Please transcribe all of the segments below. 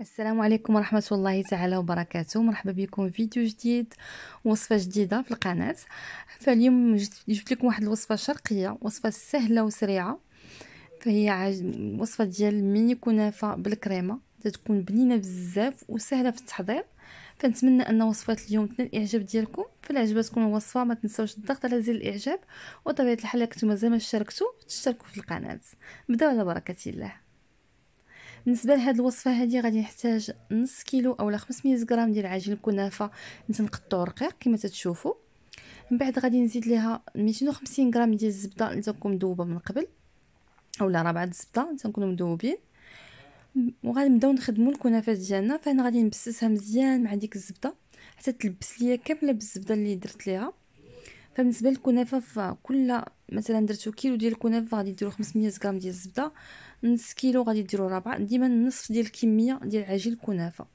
السلام عليكم ورحمة الله تعالى وبركاته مرحبا بكم فيديو جديد وصفة جديدة في القناة فاليوم جبت لكم واحد الوصفة شرقية وصفة سهلة وسريعة فهي وصفة ديال ميني كنافة بالكريمة تكون بنينة بزاف وسهلة في التحضير فنتمنى ان وصفات اليوم تنال الاعجاب ديالكم فلا عجبتكم الوصفه ما تنسوش الضغط على زر الاعجاب وطبيعه الحال كنتو زي ما شاركتوا تشتركوا في القناه بداو على بركه الله بالنسبه لهاد الوصفه هذه غادي نحتاج نص كيلو اولا 500 غرام ديال عجين الكنافه تنقطعو رقيق كما تتشوفوا من بعد غادي نزيد ليها 250 غرام ديال الزبده اللي تكون مذوبه من قبل اولا ربعه الزبده تنكونوا مذوبين وغنبداو نخدموا الكنافه ديالنا فانا غادي نبسسها مزيان مع ديك الزبده حتى تلبس ليا كامله بالزبده اللي درت ليها فبالنسبه للكنافه فكل مثلا درتو كيلو ديال الكنافه غادي ديروا 500 غرام ديال الزبده نص كيلو غادي ديروا ربع ديما نصف ديال الكميه ديال عجين الكنافه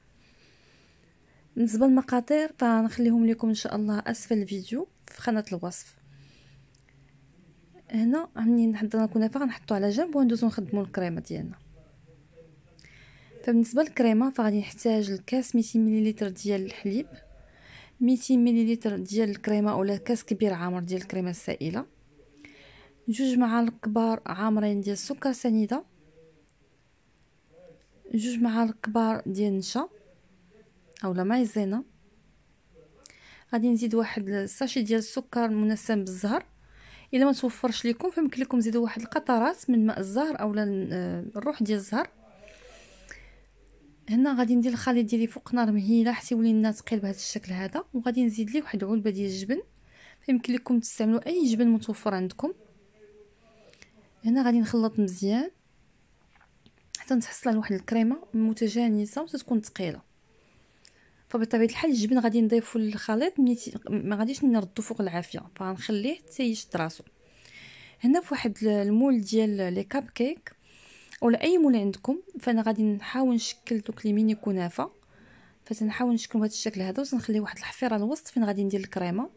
بالنسبه للمقادير فنخليهم لكم ان شاء الله اسفل الفيديو في خانه الوصف هنا ملي نحضر الكنافه غنحطو على جنب وندوزو نخدمو الكريمه ديالنا فبالنسبه للكريمه فغادي نحتاج الكاس 200 مليلتر ديال الحليب 200 مليلتر ديال الكريمه اولا كاس كبير عامر ديال الكريمه السائله جوج معالق كبار عامرين ديال السكر سنيده جوج معالق كبار ديال النشا اولا مايزينا غادي نزيد واحد الساشي ديال السكر المنسم بالزهر الا ما توفرش لكم فيمكن لكم تزيدوا واحد القطرات من ماء الزهر اولا آه، الروح ديال الزهر هنا غادي ندير الخليط ديالي فوق نار مهيله حتى يولي لنا ثقيل بهذا الشكل هذا وغادي نزيد ليه واحد علبه ديال الجبن فيمكن لكم تستعملوا اي جبن متوفر عندكم هنا غادي نخلط مزيان حتى نتحصل واحد الكريمه متجانسه وتتكون ثقيله فبطبيعه الحال الجبن غادي نضيفو للخليط ملي ما غاديش نردو فوق العافيه فغنخليه حتى يشد راسو هنا فواحد المول ديال لي كاب كيك ولا اي مول عندكم فانا غادي نحاول نشكل دوك لي ميني كنافه فتنحاول نشكل بهذا الشكل هذا وتنخلي واحد الحفيره الوسط فين غادي ندير الكريمه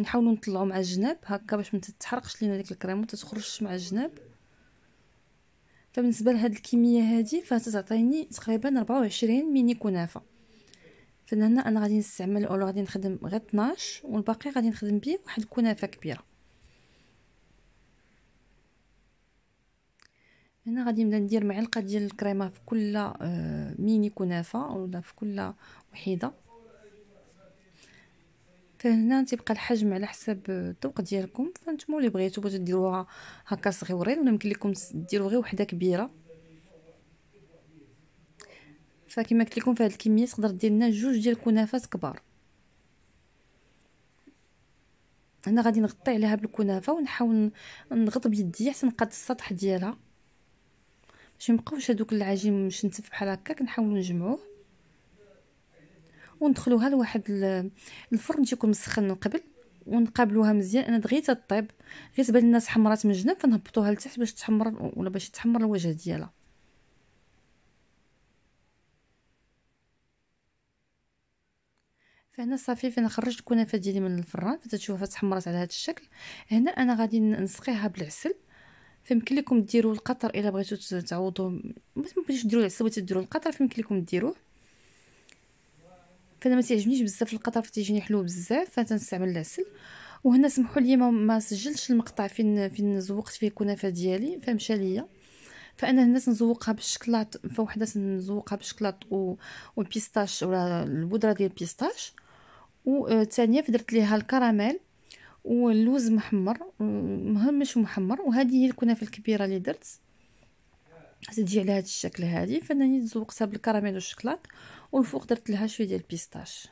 نحاولوا نطلعوا مع الجناب هكا باش ما تتحرقش لينا ديك الكريمه وتتخرجش مع الجناب فبالنسبه لهاد الكميه هادي فتتعطيني تقريبا ربعة وعشرين ميني كنافه فلهنا انا غادي نستعمل اولا غادي نخدم غير طناش والباقي غادي نخدم بيه واحد الكنافه كبيره هنا غادي نبدا ندير معلقه ديال الكريمه في كل آه، ميني كنافه ولا في كل وحيده فهنا تيبقى الحجم على حسب الذوق ديالكم فانتم اللي بغيتو باش ديروها هكا صغيورين ولا يمكن لكم ديروا غير وحده كبيره فكما قلت لكم في هذه الكميه تقدر دير لنا جوج ديال الكنافات كبار هنا غادي نغطي عليها بالكنافه ونحاول نغطي بيدي حتى نقاد السطح ديالها باش ميبقاوش هذوك العجين مشنتف بحال هكا كنحاولوا نجمعوه وندخلوها لواحد الفرن تيكون مسخن من قبل ونقابلوها مزيان انا دغيا تطيب غير تبان الناس حمرات من الجناب فنهبطوها لتحت باش تحمر ولا باش تحمر الوجه ديالها فهنا صافي فين خرجت الكنافه ديالي من الفران فتتشوفها تحمرات على هذا الشكل هنا انا غادي نسقيها بالعسل فيمكن لكم ديروا القطر الا بغيتو تعوضوا ما بغيتوش ديروا العسل بغيتو ديروا القطر فيمكن لكم ديروه فانا ما تعجبنيش بزاف القطر تيجيني حلو بزاف فتنستعمل العسل وهنا سمحوا لي ما, ما سجلتش المقطع فين فين زوقت فيه الكنافه ديالي فمشى ليا فانا هنا نزوقها بالشكلاط فوحده نزوقها بالشكلاط و... وبيستاش ولا البودره ديال البيستاش والثانيه آه، فدرت ليها الكراميل واللوز محمر مهمش محمر وهذه هي الكنافه الكبيره اللي درت تجي على هذا الشكل هذه فانا نزوقتها بالكراميل والشكلاط والفوق درت لها شويه ديال البيستاش